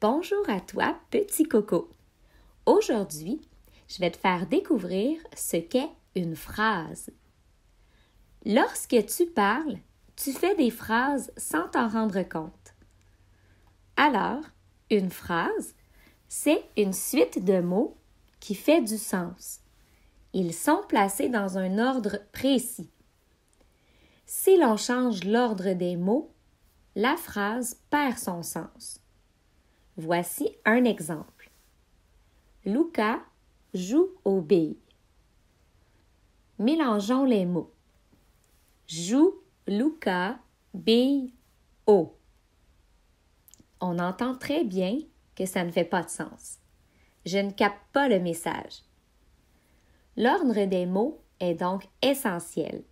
Bonjour à toi, petit coco. Aujourd'hui, je vais te faire découvrir ce qu'est une phrase. Lorsque tu parles, tu fais des phrases sans t'en rendre compte. Alors, une phrase, c'est une suite de mots qui fait du sens. Ils sont placés dans un ordre précis. Si l'on change l'ordre des mots, la phrase perd son sens. Voici un exemple. Luca joue au billes. Mélangeons les mots. Joue, Luca, bille, au. On entend très bien que ça ne fait pas de sens. Je ne capte pas le message. L'ordre des mots est donc essentiel.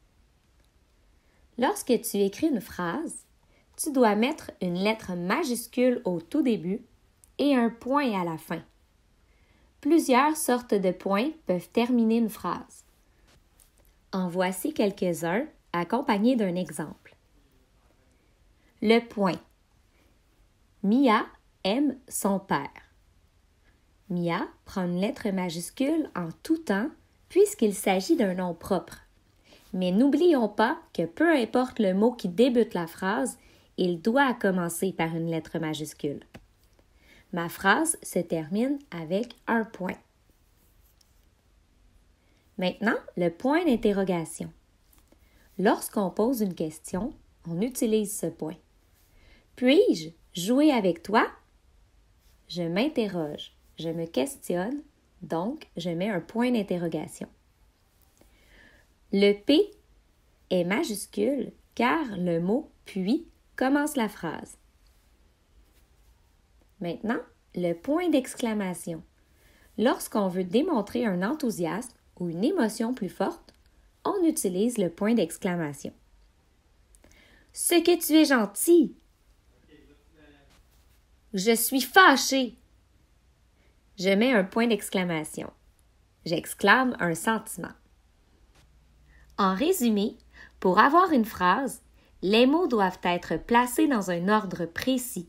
Lorsque tu écris une phrase, tu dois mettre une lettre majuscule au tout début et un point à la fin. Plusieurs sortes de points peuvent terminer une phrase. En voici quelques-uns accompagnés d'un exemple. Le point. Mia aime son père. Mia prend une lettre majuscule en tout temps puisqu'il s'agit d'un nom propre. Mais n'oublions pas que peu importe le mot qui débute la phrase, il doit commencer par une lettre majuscule. Ma phrase se termine avec un point. Maintenant, le point d'interrogation. Lorsqu'on pose une question, on utilise ce point. Puis-je jouer avec toi? Je m'interroge, je me questionne, donc je mets un point d'interrogation. Le P est majuscule car le mot puis Commence la phrase. Maintenant, le point d'exclamation. Lorsqu'on veut démontrer un enthousiasme ou une émotion plus forte, on utilise le point d'exclamation. Ce que tu es gentil. Je suis fâché. Je mets un point d'exclamation. J'exclame un sentiment. En résumé, pour avoir une phrase, les mots doivent être placés dans un ordre précis.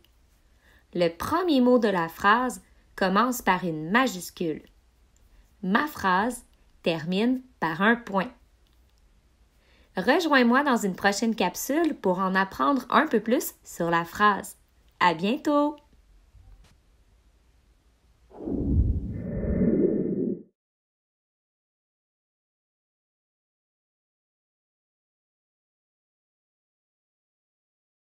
Le premier mot de la phrase commence par une majuscule. Ma phrase termine par un point. Rejoins-moi dans une prochaine capsule pour en apprendre un peu plus sur la phrase. À bientôt!